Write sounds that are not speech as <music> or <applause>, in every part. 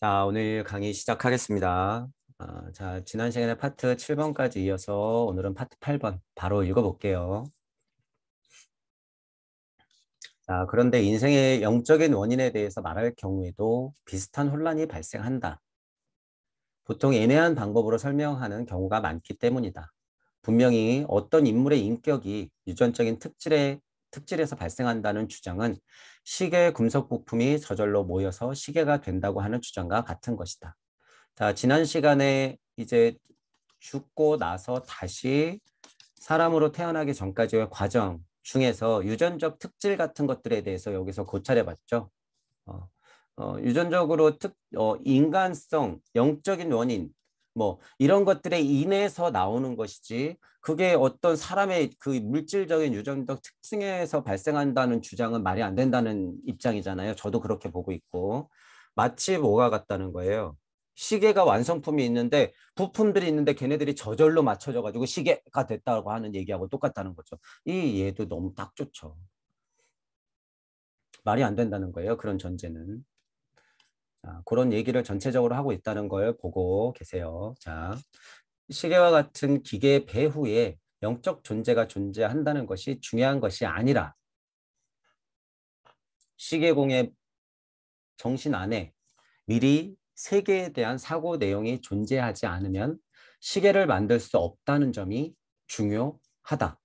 자, 오늘 강의 시작하겠습니다. 아, 자, 지난 시간에 파트 7번까지 이어서 오늘은 파트 8번 바로 읽어볼게요. 자, 그런데 인생의 영적인 원인에 대해서 말할 경우에도 비슷한 혼란이 발생한다. 보통 애매한 방법으로 설명하는 경우가 많기 때문이다. 분명히 어떤 인물의 인격이 유전적인 특질에 특질에서 발생한다는 주장은 시계 금속 부품이 저절로 모여서 시계가 된다고 하는 주장과 같은 것이다. 자, 지난 시간에 이제 죽고 나서 다시 사람으로 태어나기 전까지의 과정 중에서 유전적 특질 같은 것들에 대해서 여기서 고찰해 봤죠. 어, 어, 유전적으로 특, 어, 인간성, 영적인 원인, 뭐 이런 것들에 인해서 나오는 것이지 그게 어떤 사람의 그 물질적인 유전적 특징에서 발생한다는 주장은 말이 안 된다는 입장이잖아요. 저도 그렇게 보고 있고 마치 뭐가 같다는 거예요. 시계가 완성품이 있는데 부품들이 있는데 걔네들이 저절로 맞춰져 가지고 시계가 됐다고 하는 얘기하고 똑같다는 거죠. 이 얘도 너무 딱 좋죠. 말이 안 된다는 거예요. 그런 전제는. 자, 아, 그런 얘기를 전체적으로 하고 있다는 걸 보고 계세요. 자, 시계와 같은 기계 배후에 영적 존재가 존재한다는 것이 중요한 것이 아니라 시계공의 정신 안에 미리 세계에 대한 사고 내용이 존재하지 않으면 시계를 만들 수 없다는 점이 중요하다.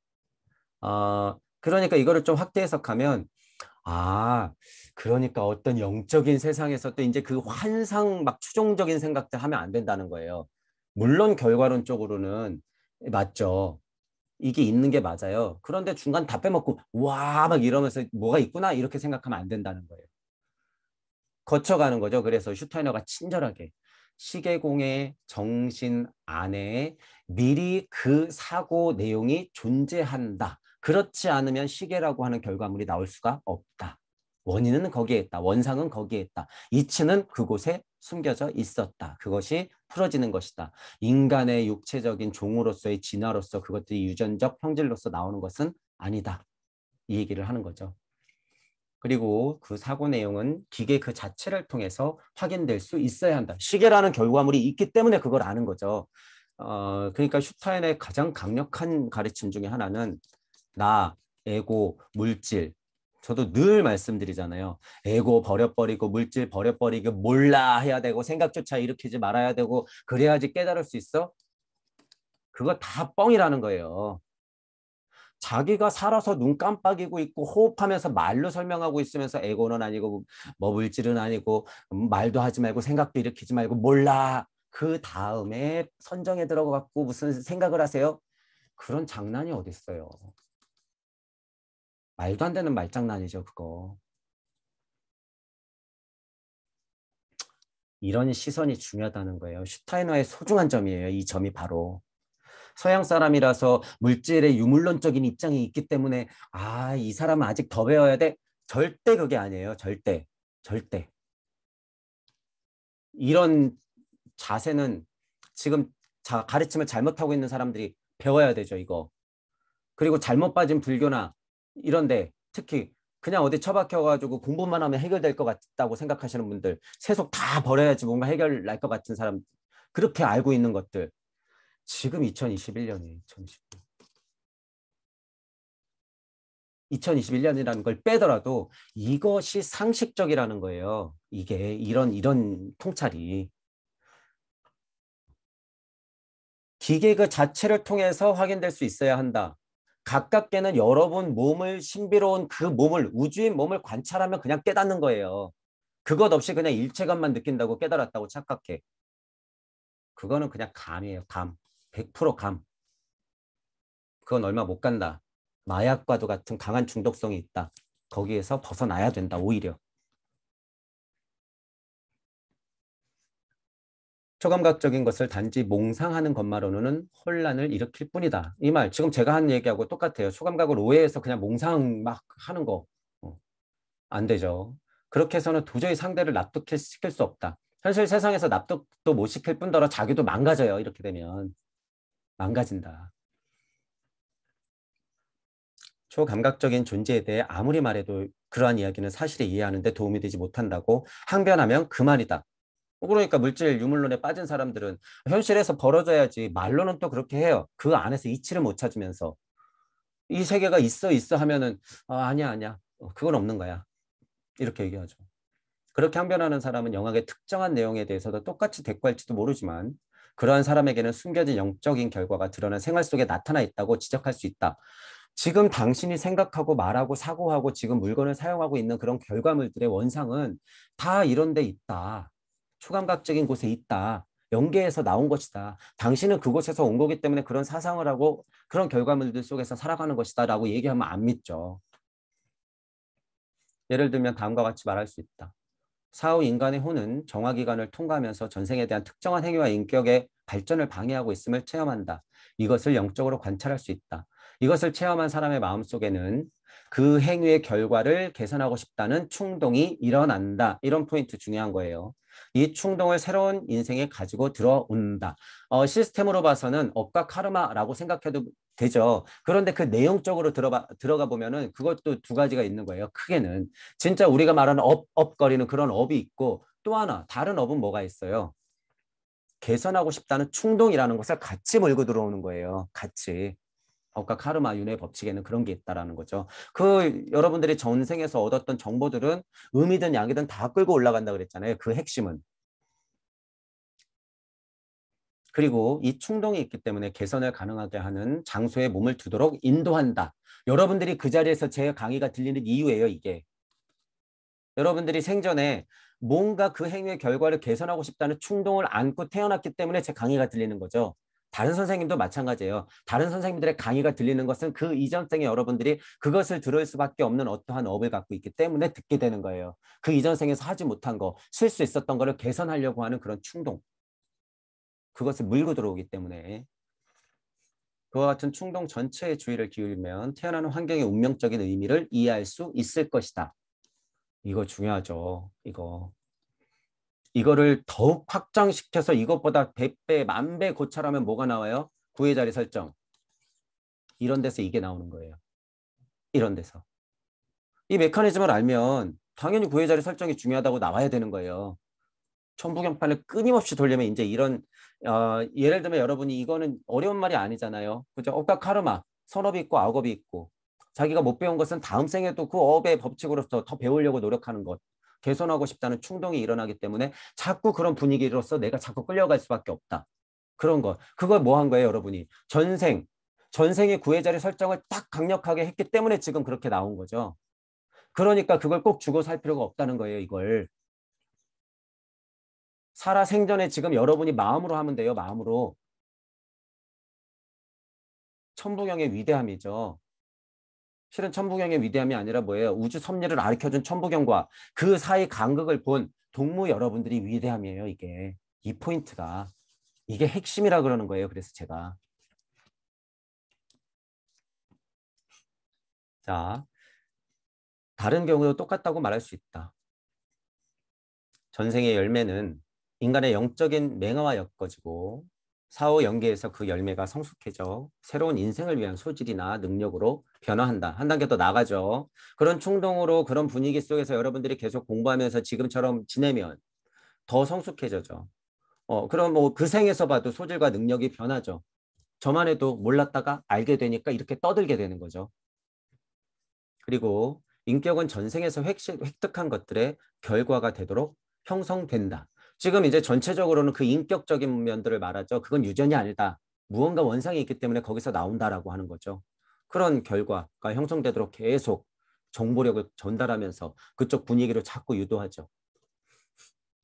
어, 그러니까 이거를 좀 확대 해석하면 아, 그러니까 어떤 영적인 세상에서 또 이제 그 환상 막 추종적인 생각들 하면 안 된다는 거예요. 물론 결과론쪽으로는 맞죠. 이게 있는 게 맞아요. 그런데 중간 다 빼먹고 와 막 이러면서 뭐가 있구나 이렇게 생각하면 안 된다는 거예요. 거쳐가는 거죠. 그래서 슈타이너가 친절하게 시계공의 정신 안에 미리 그 사고 내용이 존재한다. 그렇지 않으면 시계라고 하는 결과물이 나올 수가 없다. 원인은 거기에 있다. 원상은 거기에 있다. 이치는 그곳에 숨겨져 있었다. 그것이 풀어지는 것이다. 인간의 육체적인 종으로서의 진화로서 그것들이 유전적 형질로서 나오는 것은 아니다. 이 얘기를 하는 거죠. 그리고 그 사고 내용은 기계 그 자체를 통해서 확인될 수 있어야 한다. 시계라는 결과물이 있기 때문에 그걸 아는 거죠. 어, 그러니까 슈타인의 가장 강력한 가르침 중에 하나는 나, 에고, 물질. 저도 늘 말씀드리잖아요. 에고 버려버리고 물질 버려버리고 몰라 해야 되고 생각조차 일으키지 말아야 되고 그래야지 깨달을 수 있어? 그거 다 뻥이라는 거예요. 자기가 살아서 눈 깜빡이고 있고 호흡하면서 말로 설명하고 있으면서 에고는 아니고 뭐 물질은 아니고 음, 말도 하지 말고 생각도 일으키지 말고 몰라. 그 다음에 선정에 들어가고 무슨 생각을 하세요? 그런 장난이 어딨어요. 말도 안 되는 말장난이죠, 그거. 이런 시선이 중요하다는 거예요. 슈타이너의 소중한 점이에요. 이 점이 바로. 서양 사람이라서 물질의 유물론적인 입장이 있기 때문에 아, 이 사람은 아직 더 배워야 돼? 절대 그게 아니에요. 절대. 절대. 이런 자세는 지금 가르침을 잘못하고 있는 사람들이 배워야 되죠, 이거. 그리고 잘못 빠진 불교나 이런데 특히 그냥 어디 처박혀가지고 공부만 하면 해결될 것 같다고 생각하시는 분들, 세속 다 버려야지 뭔가 해결 날 것 같은 사람, 그렇게 알고 있는 것들. 지금 2021년이에요, 2021년. 2021년이라는 걸 빼더라도 이것이 상식적이라는 거예요. 이게 이런 이런 통찰이 기계 그 자체를 통해서 확인될 수 있어야 한다. 가깝게는 여러분 몸을 신비로운 그 몸을 우주의 몸을 관찰하면 그냥 깨닫는 거예요. 그것 없이 그냥 일체감만 느낀다고 깨달았다고 착각해. 그거는 그냥 감이에요. 감. 100% 감. 그건 얼마 못 간다. 마약과도 같은 강한 중독성이 있다. 거기에서 벗어나야 된다. 오히려. 초감각적인 것을 단지 몽상하는 것만으로는 혼란을 일으킬 뿐이다. 이 말 지금 제가 한 얘기하고 똑같아요. 초감각을 오해해서 그냥 몽상 막 하는 거안 어, 되죠. 그렇게 해서는 도저히 상대를 납득시킬 수 없다. 현실 세상에서 납득도 못 시킬 뿐더러 자기도 망가져요. 이렇게 되면 망가진다. 초감각적인 존재에 대해 아무리 말해도 그러한 이야기는 사실에 이해하는 데 도움이 되지 못한다고 항변하면 그만이다 어, 그러니까 물질 유물론에 빠진 사람들은 현실에서 벌어져야지 말로는 또 그렇게 해요. 그 안에서 이치를 못 찾으면서 이 세계가 있어 있어 하면은 아, 아니야 아니야 어, 그건 없는 거야 이렇게 얘기하죠. 그렇게 항변하는 사람은 영학의 특정한 내용에 대해서도 똑같이 대꾸할지도 모르지만 그러한 사람에게는 숨겨진 영적인 결과가 드러난 생활 속에 나타나 있다고 지적할 수 있다. 지금 당신이 생각하고 말하고 사고하고 지금 물건을 사용하고 있는 그런 결과물들의 원상은 다 이런 데 있다. 초감각적인 곳에 있다. 연계해서 나온 것이다. 당신은 그곳에서 온 거기 때문에 그런 사상을 하고 그런 결과물들 속에서 살아가는 것이다 라고 얘기하면 안 믿죠. 예를 들면 다음과 같이 말할 수 있다. 사후 인간의 혼은 정화기관을 통과하면서 전생에 대한 특정한 행위와 인격의 발전을 방해하고 있음을 체험한다. 이것을 영적으로 관찰할 수 있다. 이것을 체험한 사람의 마음속에는 그 행위의 결과를 개선하고 싶다는 충동이 일어난다. 이런 포인트 중요한 거예요. 이 충동을 새로운 인생에 가지고 들어온다. 어, 시스템으로 봐서는 업과 카르마라고 생각해도 되죠. 그런데 그 내용적으로 들어가, 들어가 보면은 그것도 두 가지가 있는 거예요. 크게는. 진짜 우리가 말하는 업, 업거리는 그런 업이 있고 또 하나 다른 업은 뭐가 있어요? 개선하고 싶다는 충동이라는 것을 같이 몰고 들어오는 거예요. 같이. 아까 카르마 윤회 법칙에는 그런 게 있다라는 거죠. 그 여러분들이 전생에서 얻었던 정보들은 음이든 양이든 다 끌고 올라간다 그랬잖아요. 그 핵심은. 그리고 이 충동이 있기 때문에 개선을 가능하게 하는 장소에 몸을 두도록 인도한다. 여러분들이 그 자리에서 제 강의가 들리는 이유예요, 이게. 여러분들이 생전에 뭔가 그 행위의 결과를 개선하고 싶다는 충동을 안고 태어났기 때문에 제 강의가 들리는 거죠. 다른 선생님도 마찬가지예요. 다른 선생님들의 강의가 들리는 것은 그 이전생의 여러분들이 그것을 들을 수밖에 없는 어떠한 업을 갖고 있기 때문에 듣게 되는 거예요. 그 이전생에서 하지 못한 거, 쓸 수 있었던 거를 개선하려고 하는 그런 충동. 그것을 물고 들어오기 때문에 그와 같은 충동 전체에 주의를 기울이면 태어나는 환경의 운명적인 의미를 이해할 수 있을 것이다. 이거 중요하죠. 이거. 이거를 더욱 확장시켜서 이것보다 100배, 만배 고찰하면 뭐가 나와요? 구의 자리 설정. 이런 데서 이게 나오는 거예요. 이런 데서. 이 메커니즘을 알면 당연히 구의 자리 설정이 중요하다고 나와야 되는 거예요. 천부경판을 끊임없이 돌려면 이제 이런 어, 예를 들면 여러분이 이거는 어려운 말이 아니잖아요. 그죠? 업과 카르마, 선업이 있고 악업이 있고 자기가 못 배운 것은 다음 생에또그 업의 법칙으로서 더 배우려고 노력하는 것. 개선하고 싶다는 충동이 일어나기 때문에 자꾸 그런 분위기로서 내가 자꾸 끌려갈 수밖에 없다. 그런 거. 그걸 뭐 한 거예요, 여러분이? 전생. 전생의 구해자리 설정을 딱 강력하게 했기 때문에 지금 그렇게 나온 거죠. 그러니까 그걸 꼭 죽어 살 필요가 없다는 거예요, 이걸. 살아 생전에 지금 여러분이 마음으로 하면 돼요, 마음으로. 천부경의 위대함이죠. 실은 천부경의 위대함이 아니라 뭐예요? 우주 섭리를 아르켜준 천부경과 그 사이 간극을 본 동무 여러분들이 위대함이에요. 이게 이 포인트가 이게 핵심이라 그러는 거예요. 그래서 제가 자 다른 경우도 똑같다고 말할 수 있다. 전생의 열매는 인간의 영적인 맹아와 엮어지고 사후 연계에서 그 열매가 성숙해져 새로운 인생을 위한 소질이나 능력으로 변화한다. 한 단계 더 나가죠. 그런 충동으로 그런 분위기 속에서 여러분들이 계속 공부하면서 지금처럼 지내면 더 성숙해져죠. 어, 그럼 뭐 그 생에서 봐도 소질과 능력이 변하죠. 저만 해도 몰랐다가 알게 되니까 이렇게 떠들게 되는 거죠. 그리고 인격은 전생에서 획득한 것들의 결과가 되도록 형성된다. 지금 이제 전체적으로는 그 인격적인 면들을 말하죠. 그건 유전이 아니다. 무언가 원상이 있기 때문에 거기서 나온다라고 하는 거죠. 그런 결과가 형성되도록 계속 정보력을 전달하면서 그쪽 분위기로 자꾸 유도하죠.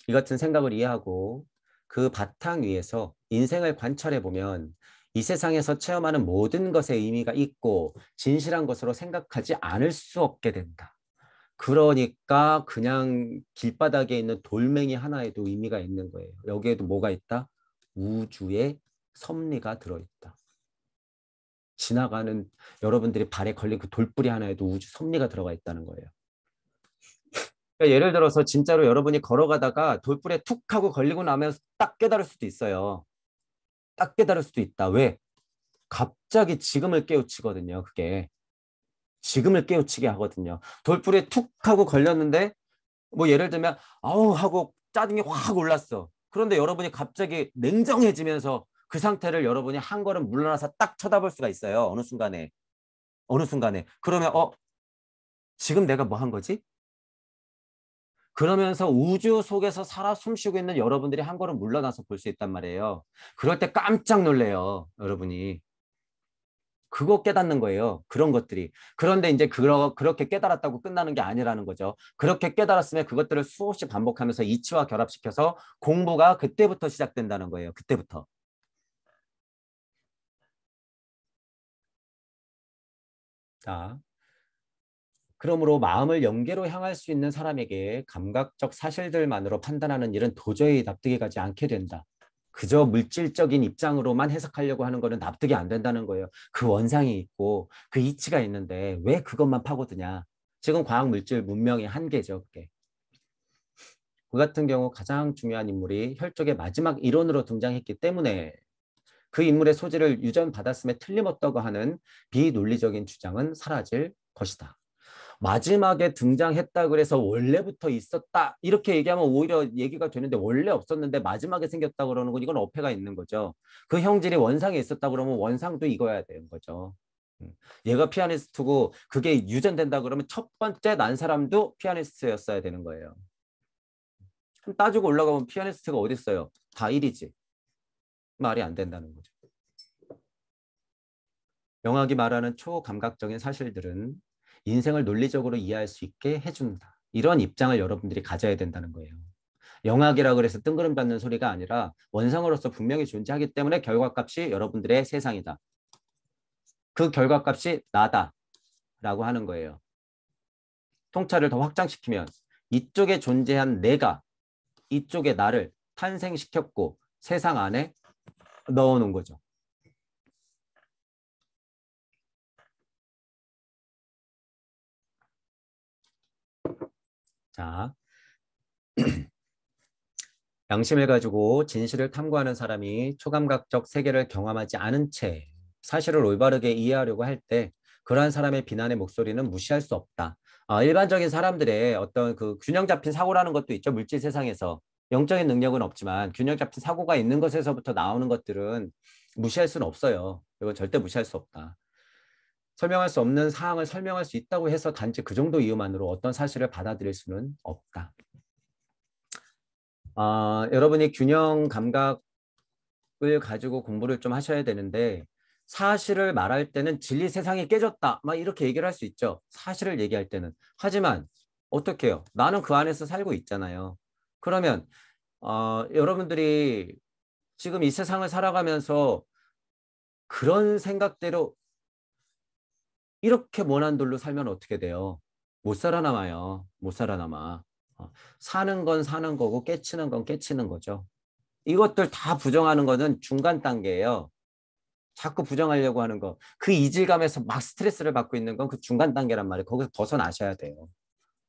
이 같은 생각을 이해하고 그 바탕 위에서 인생을 관찰해 보면 이 세상에서 체험하는 모든 것의 의미가 있고 진실한 것으로 생각하지 않을 수 없게 된다. 그러니까 그냥 길바닥에 있는 돌멩이 하나에도 의미가 있는 거예요. 여기에도 뭐가 있다? 우주의 섭리가 들어있다. 지나가는 여러분들이 발에 걸린 그 돌뿌리 하나에도 우주 섭리가 들어가 있다는 거예요. 그러니까 예를 들어서 진짜로 여러분이 걸어가다가 돌뿌리에 툭 하고 걸리고 나면 딱 깨달을 수도 있어요. 딱 깨달을 수도 있다. 왜? 갑자기 지금을 깨우치거든요. 그게. 지금을 깨우치게 하거든요. 돌풀에 툭 하고 걸렸는데 뭐 예를 들면 아우 하고 짜증이 확 올랐어. 그런데 여러분이 갑자기 냉정해지면서 그 상태를 여러분이 한 걸음 물러나서 딱 쳐다볼 수가 있어요. 어느 순간에. 어느 순간에. 그러면 어 지금 내가 뭐 한 거지? 그러면서 우주 속에서 살아 숨쉬고 있는 여러분들이 한 걸음 물러나서 볼 수 있단 말이에요. 그럴 때 깜짝 놀래요, 여러분이. 그거 깨닫는 거예요. 그런 것들이. 그런데 이제 그러, 그렇게 깨달았다고 끝나는 게 아니라는 거죠. 그렇게 깨달았으면 그것들을 수없이 반복하면서 이치와 결합시켜서 공부가 그때부터 시작된다는 거예요. 그때부터. 자, 그러므로 마음을 연계로 향할 수 있는 사람에게 감각적 사실들만으로 판단하는 일은 도저히 납득이 가지 않게 된다. 그저 물질적인 입장으로만 해석하려고 하는 거는 납득이 안 된다는 거예요. 그 원상이 있고 그 이치가 있는데 왜 그것만 파고드냐. 지금 과학 물질 문명의 한계죠. 그게. 그 같은 경우 가장 중요한 인물이 혈족의 마지막 이론으로 등장했기 때문에 그 인물의 소재를 유전받았음에 틀림없다고 하는 비논리적인 주장은 사라질 것이다. 마지막에 등장했다 그래서 원래부터 있었다 이렇게 얘기하면 오히려 얘기가 되는데 원래 없었는데 마지막에 생겼다 그러는 건 이건 어폐가 있는 거죠. 그 형질이 원상에 있었다 그러면 원상도 이거야 되는 거죠. 음. 얘가 피아니스트고 그게 유전된다 그러면 첫 번째 난 사람도 피아니스트였어야 되는 거예요. 따지고 올라가면 피아니스트가 어디 있어요? 다 1이지. 말이 안 된다는 거죠. 명학이 말하는 초감각적인 사실들은 인생을 논리적으로 이해할 수 있게 해준다. 이런 입장을 여러분들이 가져야 된다는 거예요. 영악이라 그래서 뜬구름 받는 소리가 아니라 원성으로서 분명히 존재하기 때문에 결과값이 여러분들의 세상이다. 그 결과값이 나다라고 하는 거예요. 통찰을 더 확장시키면 이쪽에 존재한 내가 이쪽에 나를 탄생시켰고 세상 안에 넣어놓은 거죠. 자, <clears throat> 양심을 가지고 진실을 탐구하는 사람이 초감각적 세계를 경험하지 않은 채 사실을 올바르게 이해하려고 할 때 그러한 사람의 비난의 목소리는 무시할 수 없다. 어, 일반적인 사람들의 어떤 그 균형 잡힌 사고라는 것도 있죠. 물질 세상에서. 영적인 능력은 없지만 균형 잡힌 사고가 있는 것에서부터 나오는 것들은 무시할 수는 없어요. 이건 절대 무시할 수 없다. 설명할 수 없는 사항을 설명할 수 있다고 해서 단지 그 정도 이유만으로 어떤 사실을 받아들일 수는 없다. 어, 여러분이 균형 감각을 가지고 공부를 좀 하셔야 되는데 사실을 말할 때는 진리 세상이 깨졌다 막 이렇게 얘기를 할 수 있죠. 사실을 얘기할 때는. 하지만 어떻게 해요? 나는 그 안에서 살고 있잖아요. 그러면 어, 여러분들이 지금 이 세상을 살아가면서 그런 생각대로 이렇게 모난돌로 살면 어떻게 돼요? 못 살아남아요. 못 살아남아. 어, 사는 건 사는 거고 깨치는 건 깨치는 거죠. 이것들 다 부정하는 거는 중간 단계예요. 자꾸 부정하려고 하는 거. 그 이질감에서 막 스트레스를 받고 있는 건 그 중간 단계란 말이에요. 거기서 벗어나셔야 돼요.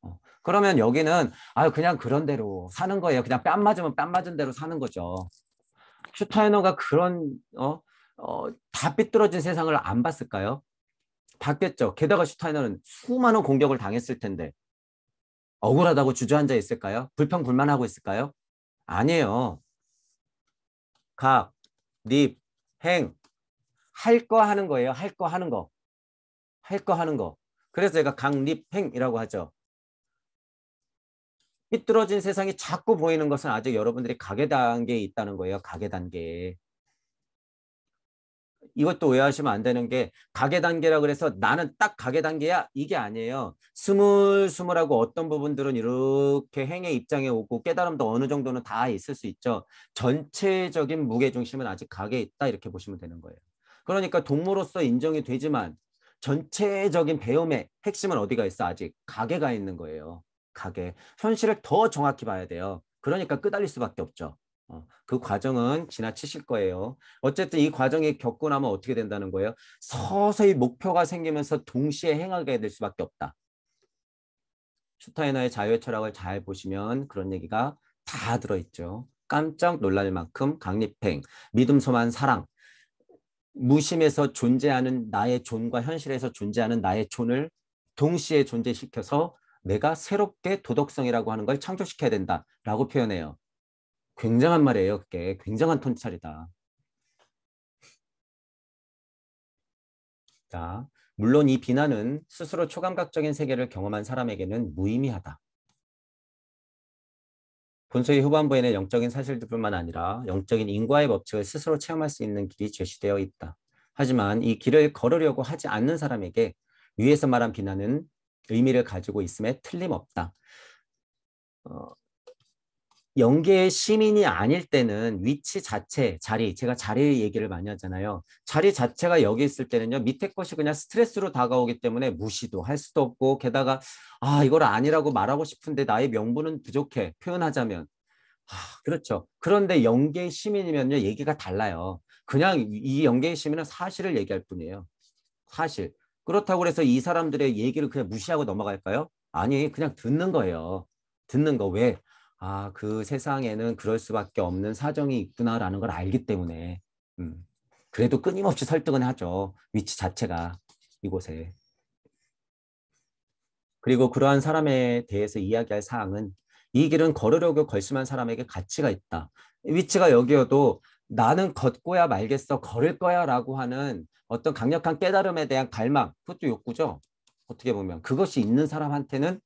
어, 그러면 여기는 아 그냥 그런 대로 사는 거예요. 그냥 뺨 맞으면 뺨 맞은 대로 사는 거죠. 슈타이너가 그런 어, 어, 다 삐뚤어진 세상을 안 봤을까요? 받겠죠. 게다가 슈타이너는 수많은 공격을 당했을 텐데 억울하다고 주저앉아 있을까요? 불평불만하고 있을까요? 아니에요. 각, 립, 행, 할 거 하는 거예요. 할 거 하는 거. 할 거 하는 거. 그래서 제가 각, 립, 행이라고 하죠. 삐뚤어진 세상이 자꾸 보이는 것은 아직 여러분들이 가계 단계에 있다는 거예요. 가계 단계에. 이것도 오해하시면 안 되는 게 가계 단계라 그래서 나는 딱 가계 단계야 이게 아니에요. 스물스물하고 어떤 부분들은 이렇게 행의 입장에 오고 깨달음도 어느 정도는 다 있을 수 있죠. 전체적인 무게 중심은 아직 가계에 있다 이렇게 보시면 되는 거예요. 그러니까 동물로서 인정이 되지만 전체적인 배움의 핵심은 어디가 있어 아직 가계가 있는 거예요. 가계 현실을 더 정확히 봐야 돼요. 그러니까 끄달릴 수밖에 없죠. 어, 그 과정은 지나치실 거예요. 어쨌든 이 과정이 겪고 나면 어떻게 된다는 거예요? 서서히 목표가 생기면서 동시에 행하게 될 수밖에 없다. 슈타이너의 자유의 철학을 잘 보시면 그런 얘기가 다 들어있죠. 깜짝 놀랄 만큼 강립행, 믿음 소만 사랑, 무심에서 존재하는 나의 존과 현실에서 존재하는 나의 존을 동시에 존재시켜서 내가 새롭게 도덕성이라고 하는 걸 창조시켜야 된다라고 표현해요. 굉장한 말이에요. 그게 굉장한 톤찰이다. 자, 물론 이 비난은 스스로 초감각적인 세계를 경험한 사람에게는 무의미하다. 본소의 후반부에는 영적인 사실들뿐만 아니라 영적인 인과의 법칙을 스스로 체험할 수 있는 길이 제시되어 있다. 하지만 이 길을 걸으려고 하지 않는 사람에게 위에서 말한 비난은 의미를 가지고 있음에 틀림없다. 어, 연계 의 시민이 아닐 때는 위치 자체, 자리, 제가 자리 얘기를 많이 하잖아요. 자리 자체가 여기 있을 때는요, 밑에 것이 그냥 스트레스로 다가오기 때문에 무시도 할 수도 없고, 게다가, 아, 이걸 아니라고 말하고 싶은데 나의 명분은 부족해, 표현하자면. 아, 그렇죠. 그런데 연계 시민이면요, 얘기가 달라요. 그냥 이 연계 시민은 사실을 얘기할 뿐이에요. 사실. 그렇다고 해서 이 사람들의 얘기를 그냥 무시하고 넘어갈까요? 아니, 그냥 듣는 거예요. 듣는 거 왜? 아, 그 세상에는 그럴 수밖에 없는 사정이 있구나라는 걸 알기 때문에 음, 그래도 끊임없이 설득은 하죠. 위치 자체가 이곳에. 그리고 그러한 사람에 대해서 이야기할 사항은 이 길은 걸으려고 걸심한 사람에게 가치가 있다. 위치가 여기여도 나는 걷고야 말겠어, 걸을 거야 라고 하는 어떤 강력한 깨달음에 대한 갈망, 그것도 욕구죠. 어떻게 보면 그것이 있는 사람한테는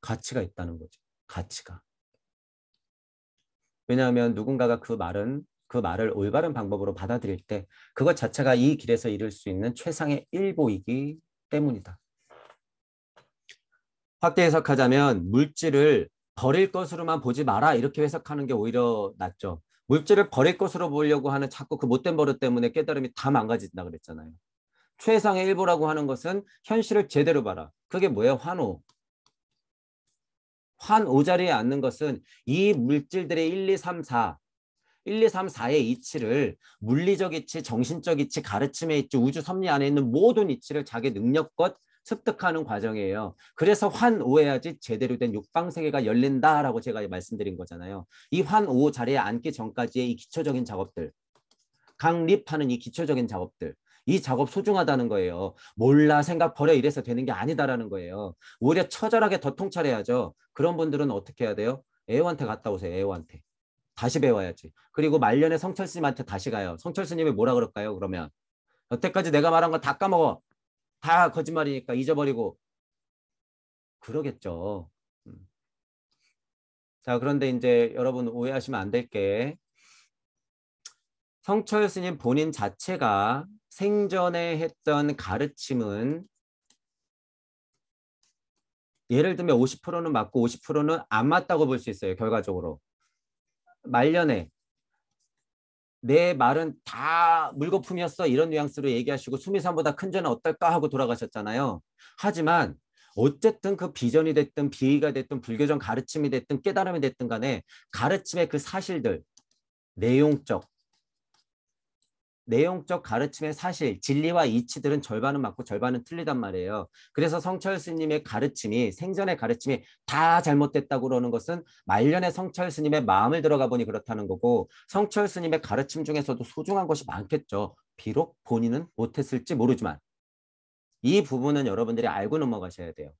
가치가 있다는 거죠. 가치가. 왜냐하면 누군가가 그 말은 그 말을 올바른 방법으로 받아들일 때 그것 자체가 이 길에서 이룰 수 있는 최상의 일보이기 때문이다. 확대 해석하자면 물질을 버릴 것으로만 보지 마라 이렇게 해석하는 게 오히려 낫죠. 물질을 버릴 것으로 보려고 하는 자꾸 그 못된 버릇 때문에 깨달음이 다 망가진다 그랬잖아요. 최상의 일보라고 하는 것은 현실을 제대로 봐라. 그게 뭐예요? 환호, 환오자리에 앉는 것은 이 물질들의 1, 2, 3, 4 1, 2, 3, 4의 이치를 물리적 이치, 정신적 이치, 가르침의 이치, 우주 섭리 안에 있는 모든 이치를 자기 능력껏 습득하는 과정이에요. 그래서 환오해야지 제대로 된 육방세계가 열린다라고 제가 말씀드린 거잖아요. 이 환오 자리에 앉기 전까지의 이 기초적인 작업들, 강립하는 이 기초적인 작업들, 이 작업 소중하다는 거예요. 몰라 생각 버려 이래서 되는 게 아니다라는 거예요. 오히려 처절하게 더 통찰해야죠. 그런 분들은 어떻게 해야 돼요? 애호한테 갔다 오세요. 애호한테. 다시 배워야지. 그리고 말년에 성철스님한테 다시 가요. 성철스님이 뭐라 그럴까요? 그러면 여태까지 내가 말한 거 다 까먹어. 다 거짓말이니까 잊어버리고 그러겠죠. 음. 자, 그런데 이제 여러분 오해하시면 안 될 게 성철 스님 본인 자체가 생전에 했던 가르침은 예를 들면 50%는 맞고 50%는 안 맞다고 볼 수 있어요. 결과적으로. 말년에 내 말은 다 물거품이었어 이런 뉘앙스로 얘기하시고 수미산보다 큰 죄는 어떨까 하고 돌아가셨잖아요. 하지만 어쨌든 그 비전이 됐든 비위가 됐든 불교적 가르침이 됐든 깨달음이 됐든 간에 가르침의 그 사실들 내용적 내용적 가르침의 사실, 진리와 이치들은 절반은 맞고 절반은 틀리단 말이에요. 그래서 성철 스님의 가르침이 생전의 가르침이 다 잘못됐다고 그러는 것은 말년에 성철 스님의 마음을 들어가 보니 그렇다는 거고 성철 스님의 가르침 중에서도 소중한 것이 많겠죠. 비록 본인은 못했을지 모르지만 이 부분은 여러분들이 알고 넘어가셔야 돼요.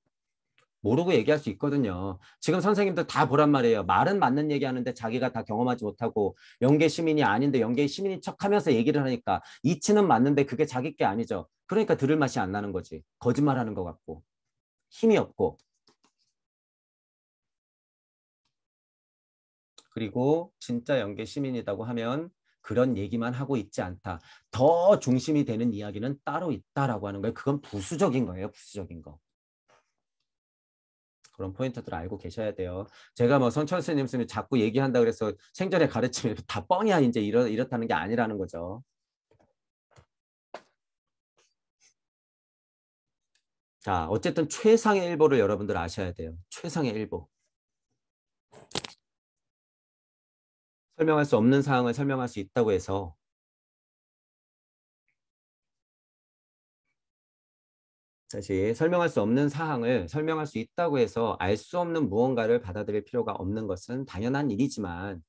모르고 얘기할 수 있거든요. 지금 선생님들 다 보란 말이에요. 말은 맞는 얘기하는데 자기가 다 경험하지 못하고 연계 시민이 아닌데 연계 시민인 척하면서 얘기를 하니까 이치는 맞는데 그게 자기 게 아니죠. 그러니까 들을 맛이 안 나는 거지. 거짓말하는 것 같고 힘이 없고 그리고 진짜 연계 시민이라고 하면 그런 얘기만 하고 있지 않다. 더 중심이 되는 이야기는 따로 있다라고 하는 거예요. 그건 부수적인 거예요. 부수적인 거. 그런 포인트들 알고 계셔야 돼요. 제가 뭐 성철스님 선생님 자꾸 얘기한다 그래서 생전에 가르침이 <laughs> 다 뻥이야 이제 이렇, 이렇다는 게 아니라는 거죠. 자, 어쨌든 최상의 일보를 여러분들 아셔야 돼요. 최상의 일보. 설명할 수 없는 상황을 설명할 수 있다고 해서 사실 설명할 수 없는 사항을 설명할 수 있다고 해서 알 수 없는 무언가를 받아들일 필요가 없는 것은 당연한 일이지만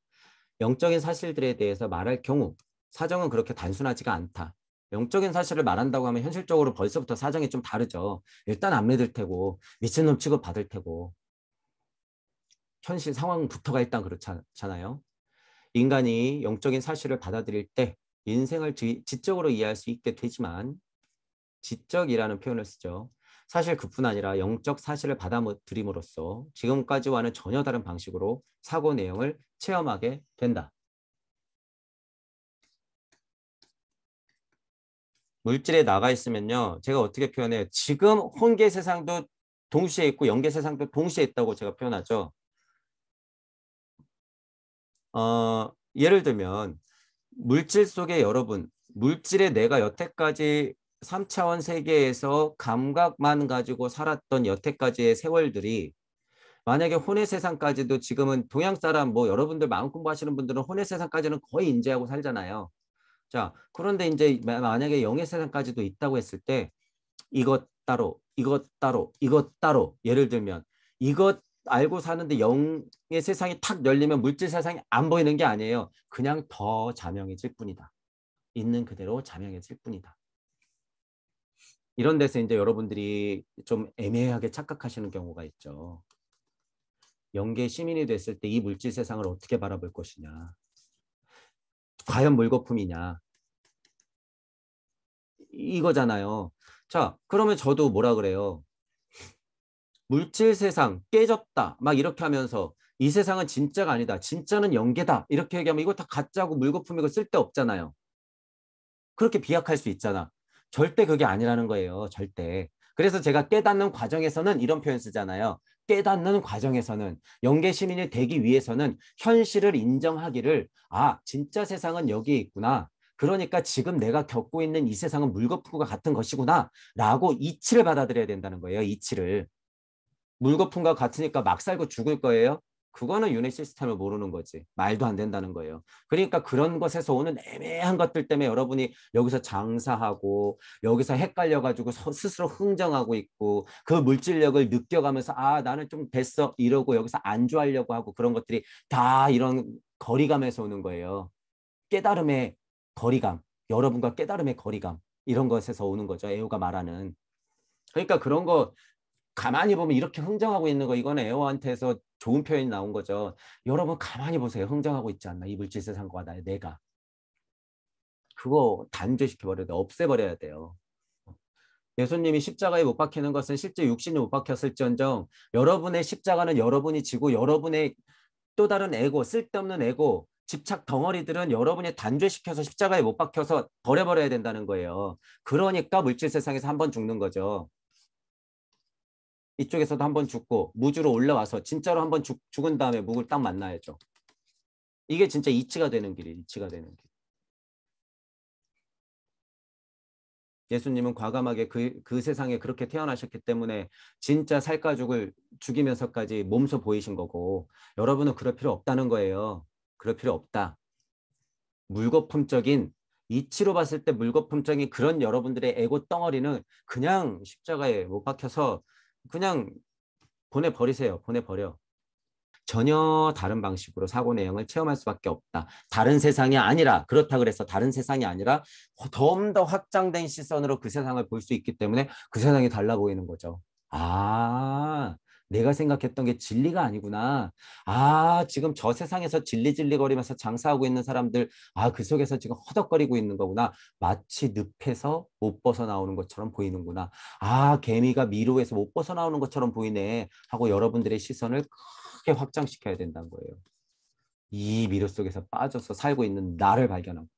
영적인 사실들에 대해서 말할 경우 사정은 그렇게 단순하지가 않다. 영적인 사실을 말한다고 하면 현실적으로 벌써부터 사정이 좀 다르죠. 일단 안 믿을 테고 미친놈 취급 받을 테고 현실 상황부터가 일단 그렇잖아요. 인간이 영적인 사실을 받아들일 때 인생을 지, 지적으로 이해할 수 있게 되지만 지적이라는 표현을 쓰죠. 사실 그뿐 아니라 영적 사실을 받아들임으로써 지금까지와는 전혀 다른 방식으로 사고 내용을 체험하게 된다. 물질에 나가 있으면요. 제가 어떻게 표현해요? 지금 혼계 세상도 동시에 있고 영계 세상도 동시에 있다고 제가 표현하죠. 어, 예를 들면 물질 속에 여러분, 물질에 내가 여태까지 삼차원 세계에서 감각만 가지고 살았던 여태까지의 세월들이 만약에 혼의 세상까지도 지금은 동양 사람 뭐 여러분들 마음 공부하시는 분들은 혼의 세상까지는 거의 인지하고 살잖아요. 자, 그런데 이제 만약에 영의 세상까지도 있다고 했을 때 이것 따로, 이것 따로, 이것 따로 예를 들면 이것 알고 사는데 영의 세상이 탁 열리면 물질 세상이 안 보이는 게 아니에요. 그냥 더 자명해질 뿐이다. 있는 그대로 자명해질 뿐이다. 이런 데서 이제 여러분들이 좀 애매하게 착각하시는 경우가 있죠. 영계 시민이 됐을 때 이 물질 세상을 어떻게 바라볼 것이냐. 과연 물거품이냐. 이거잖아요. 자, 그러면 저도 뭐라 그래요? 물질 세상 깨졌다. 막 이렇게 하면서 이 세상은 진짜가 아니다. 진짜는 연계다. 이렇게 얘기하면 이거 다 가짜고 물거품이고 쓸데없잖아요. 그렇게 비약할 수 있잖아. 절대 그게 아니라는 거예요. 절대. 그래서 제가 깨닫는 과정에서는 이런 표현 쓰잖아요. 깨닫는 과정에서는 영계 시민이 되기 위해서는 현실을 인정하기를 아 진짜 세상은 여기에 있구나. 그러니까 지금 내가 겪고 있는 이 세상은 물거품과 같은 것이구나 라고 이치를 받아들여야 된다는 거예요. 이치를. 물거품과 같으니까 막 살고 죽을 거예요. 그거는 유닛 시스템을 모르는 거지. 말도 안 된다는 거예요. 그러니까 그런 것에서 오는 애매한 것들 때문에 여러분이 여기서 장사하고 여기서 헷갈려 가지고 스스로 흥정하고 있고 그 물질력을 느껴가면서 아 나는 좀 됐어 이러고 여기서 안주하려고 하고 그런 것들이 다 이런 거리감에서 오는 거예요. 깨달음의 거리감. 여러분과 깨달음의 거리감. 이런 것에서 오는 거죠. 애호가 말하는. 그러니까 그런 거 가만히 보면 이렇게 흥정하고 있는 거 이거는 애호한테서 좋은 표현이 나온 거죠. 여러분 가만히 보세요. 흥정하고 있지 않나. 이 물질세 상과 나의 내가. 그거 단죄시켜버려야 돼. 없애버려야 돼요. 예수님이 십자가에 못 박히는 것은 실제 육신이 못 박혔을지언정 여러분의 십자가는 여러분이 지고 여러분의 또 다른 에고, 쓸데없는 에고, 집착 덩어리들은 여러분이 단죄시켜서 십자가에 못 박혀서 버려버려야 된다는 거예요. 그러니까 물질 세상에서 한 번 죽는 거죠. 이쪽에서도 한번 죽고 무주로 올라와서 진짜로 한번 죽, 죽은 다음에 묵을 딱 만나야죠. 이게 진짜 이치가 되는 길이 에요 이치가 되는 길. 예수님은 과감하게 그, 그 세상에 그렇게 태어나셨기 때문에 진짜 살가죽을 죽이면서까지 몸소 보이신 거고 여러분은 그럴 필요 없다는 거예요. 그럴 필요 없다. 물거품적인 이치로 봤을 때 물거품적인 그런 여러분들의 에고 덩어리는 그냥 십자가에 못 박혀서 그냥 보내버리세요. 보내버려. 전혀 다른 방식으로 사고 내용을 체험할 수밖에 없다. 다른 세상이 아니라 그렇다 그래서 다른 세상이 아니라 더더 확장된 시선으로 그 세상을 볼 수 있기 때문에 그 세상이 달라 보이는 거죠. 아 내가 생각했던 게 진리가 아니구나. 아, 지금 저 세상에서 진리진리거리면서 장사하고 있는 사람들, 아, 그 속에서 지금 허덕거리고 있는 거구나. 마치 늪에서 못 벗어나오는 것처럼 보이는구나. 아, 개미가 미로에서 못 벗어나오는 것처럼 보이네. 하고 여러분들의 시선을 크게 확장시켜야 된다는 거예요. 이 미로 속에서 빠져서 살고 있는 나를 발견하고.